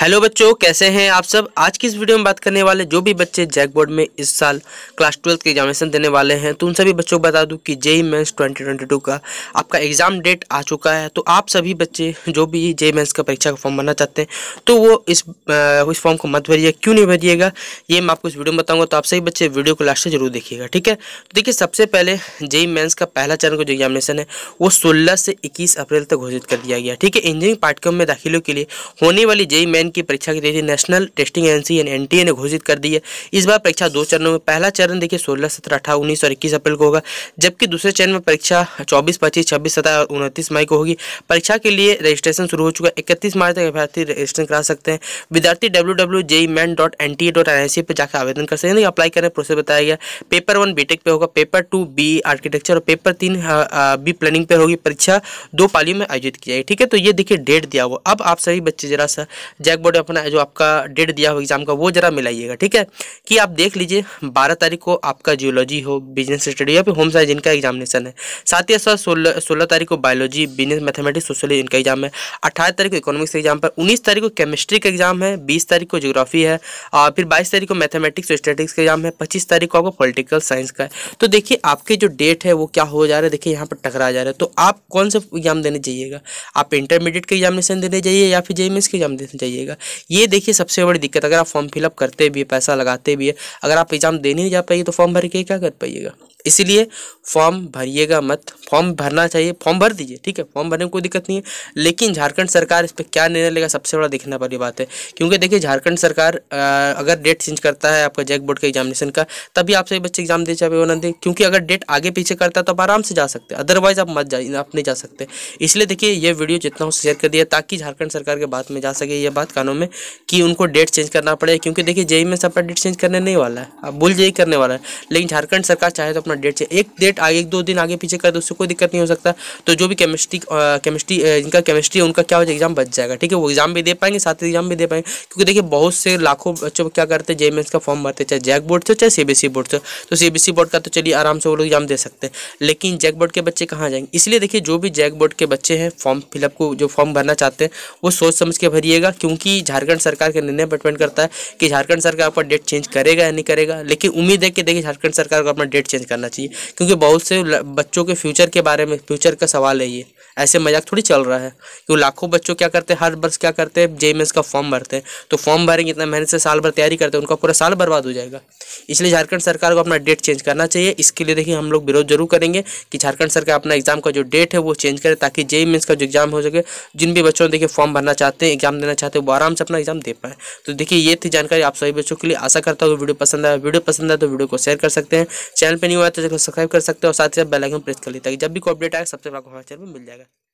hello बच्चों कैसे हैं आप सब आज की इस वीडियो में बात करने वाले जो भी बच्चे जैक बोर्ड में इस साल क्लास ट्वेल्थ के एग्जामिनेशन देने वाले हैं तो उन सभी बच्चों को बता दूं कि जेई मेंस 2022 का आपका एग्ज़ाम डेट आ चुका है तो आप सभी बच्चे जो भी जेई मेंस e e का परीक्षा का फॉर्म भरना चाहते हैं तो वो इस इस फॉर्म को मत भरिए क्यों नहीं भरिएगा ये मैं आपको इस वीडियो में बताऊँगा तो आप सभी बच्चे वीडियो को लास्ट से जरूर देखिएगा ठीक है तो देखिए सबसे पहले जेई मेन्स e का पहला चरण का जो एग्जामिनेशन है वो सोलह से इक्कीस अप्रैल तक घोषित कर दिया गया ठीक है इंजीनियरिंग पाठ्यक्रम में दाखिलों के लिए होने वाली जेई मेन इलेवन की परीक्षा की तिथि नेशनल टेस्टिंग एजेंसी यानी एनटीए ने घोषित कर दी है इस बार परीक्षा दो चरणों में पहला चरण देखिए सोलह सत्रह अठारह उन्नीस और इक्कीस अप्रैल को होगा जबकि दूसरे चरण में परीक्षा चौबीस पच्चीस छब्बीस सत्रह और उनतीस मई को होगी परीक्षा के लिए रजिस्ट्रेशन शुरू हो चुका है इकतीस मार्च तक अभ्यर्थी रजिस्ट्रेशन करा सकते हैं विद्यार्थी W W JEE main dot N T A dot N I पर जाकर आवेदन कर सकते हैं अप्लाई करने प्रोसेस बताया गया पेपर वन बीटेक पे होगा पेपर टू बी आर्किटेक्चर और पेपर तीन बी हाँ, प्लानिंग पे होगी परीक्षा दो पालियों में आयोजित की जाएगी ठीक है तो ये देखिए डेट दिया हुआ अब आप सभी बच्चे जरा सा जय ब्लैक बोर्ड अपना जो आपका डेट दिया हो एग्जाम का वो ज़रा मिलाइएगा ठीक है कि आप देख लीजिए बारह तारीख को आपका जियोलॉजी हो बिजनेस स्टडी या फिर होम साइंस इनका एग्जामिनेशन है साथ ही साथ सोलह सोलह तारीख को बायोलॉजी बिजनेस मैथमेटिक्स सोशलॉजी इनका एग्जाम है अट्ठारह तारीख को इकोनॉमिक्स एग्जाम पर उन्नीस तारीख को केमिस्ट्री का एग्जाम है बीस तारीख को जोग्राफी है और फिर बाईस तारीख को मैथमेटिक्स और स्टेटिक्स का एग्जाम है पच्चीस तारीख को आपको पोलिटिकल साइंस का है तो देखिए आपके जो डेट है वो क्या हो जा रहा है देखिए यहाँ पर टकरा जा रहा है तो आप कौन सा एग्जाम देने जाइएगा आप इंटरमीडिएट का एग्जामिनेशन देने जाइए या फिर जेई मीन्स का एग्जाम देने जाइएगा जाएगा ये देखिए सबसे बड़ी दिक्कत अगर आप फॉर्म फिलअप करते भी है पैसा लगाते भी है अगर आप एग्जाम देने नहीं जा पाइए तो फॉर्म भर के क्या कर पाइएगा इसीलिए फॉर्म भरिएगा मत फॉर्म भरना चाहिए फॉर्म भर दीजिए ठीक है फॉर्म भरने में कोई दिक्कत नहीं है लेकिन झारखंड सरकार इस पर क्या निर्णय लेगा सबसे बड़ा देखने वाली बात है क्योंकि देखिए झारखंड सरकार अगर डेट चेंज करता है आपका जैक बोर्ड का एग्जामिनेशन का तभी आप सभी बच्चे एग्जाम दे चाहे ना दें क्योंकि अगर डेट आगे पीछे करता है तो आप आराम से जा सकते हैं अदरवाइज आप मत जा आप नहीं जा सकते इसलिए देखिए ये वीडियो जितना हो शेयर कर दिया ताकि झारखंड सरकार के बात में जा सके ये बात कानून में कि उनको डेट चेंज करना पड़ेगा क्योंकि देखिए जेई में सबका डेट चेंज करने नहीं वाला है आप भूल जेई करने वाला है लेकिन झारखंड सरकार चाहे तो अपना डेट से एक डेट आगे एक दो दिन आगे पीछे कर दो उससे कोई दिक्कत नहीं हो सकता तो जो भी केमिस्ट्री केमिस्ट्री जिनका केमिस्ट्री है उनका क्या हो जाएगा एग्जाम बच जाएगा ठीक है वो एग्जाम भी दे पाएंगे साथ ही एग्जाम भी दे पाएंगे क्योंकि देखिए बहुत से लाखों बच्चों क्या करते हैं जेएमएस का फॉर्म भरते चाहे जैक बोर्ड से चाहे सीबीएसई बोर्ड से तो सीबीएसई बोर्ड का तो चलिए आराम से वो लोग एग्जाम दे सकते हैं लेकिन जैक बोर्ड के बच्चे कहाँ जाएंगे इसलिए देखिए जो भी जैक बोर्ड के बच्चे हैं फॉर्म फिलअप को जो फॉर्म भरना चाहते हैं वो सोच समझ के भरिएगा क्योंकि झारखंड सरकार के निर्णय पर डिपेंड करता है कि झारखंड सरकार अपना डेट चेंज करेगा या नहीं करेगा लेकिन उम्मीद है कि देखिए झारखंड सरकार को अपना डेट चेंज करना करना चाहिए क्योंकि बहुत से बच्चों के फ्यूचर के बारे में फ्यूचर का सवाल है ये ऐसे मजाक थोड़ी चल रहा है कि लाखों बच्चों क्या करते हैं हर वर्ष क्या करते हैं जे का फॉर्म भरते हैं तो फॉर्म भरेंगे इतना मेहनत से साल भर तैयारी करते हैं उनका पूरा साल बर्बाद हो जाएगा इसलिए झारखंड सरकार को अपना डेट चेंज करना चाहिए इसके लिए देखिए हम लोग विरोध जरूर करेंगे कि झारखंड सरकार अपना एग्जाम का जो डेट है वो चेंज करे ताकि जेई का जो एग्जाम हो सके जिन भी बच्चों ने देखिए फॉर्म भरना चाहते हैं एग्जाम देना चाहते हैं वो आराम से अपना एग्जाम दे पाए तो देखिए ये थी जानकारी आप सभी बच्चों के लिए आशा करता हूँ वीडियो पसंद आया वीडियो पसंद आए तो वीडियो को शेयर कर सकते हैं चैनल पर नहीं बात चैनल सब्सक्राइब तो कर सकते हो और साथ ही साथ बेलाइकन प्रेस कर ली ताकि जब भी कोई अपडेट आए सबसे पहले हमारे चैनल में मिल जाएगा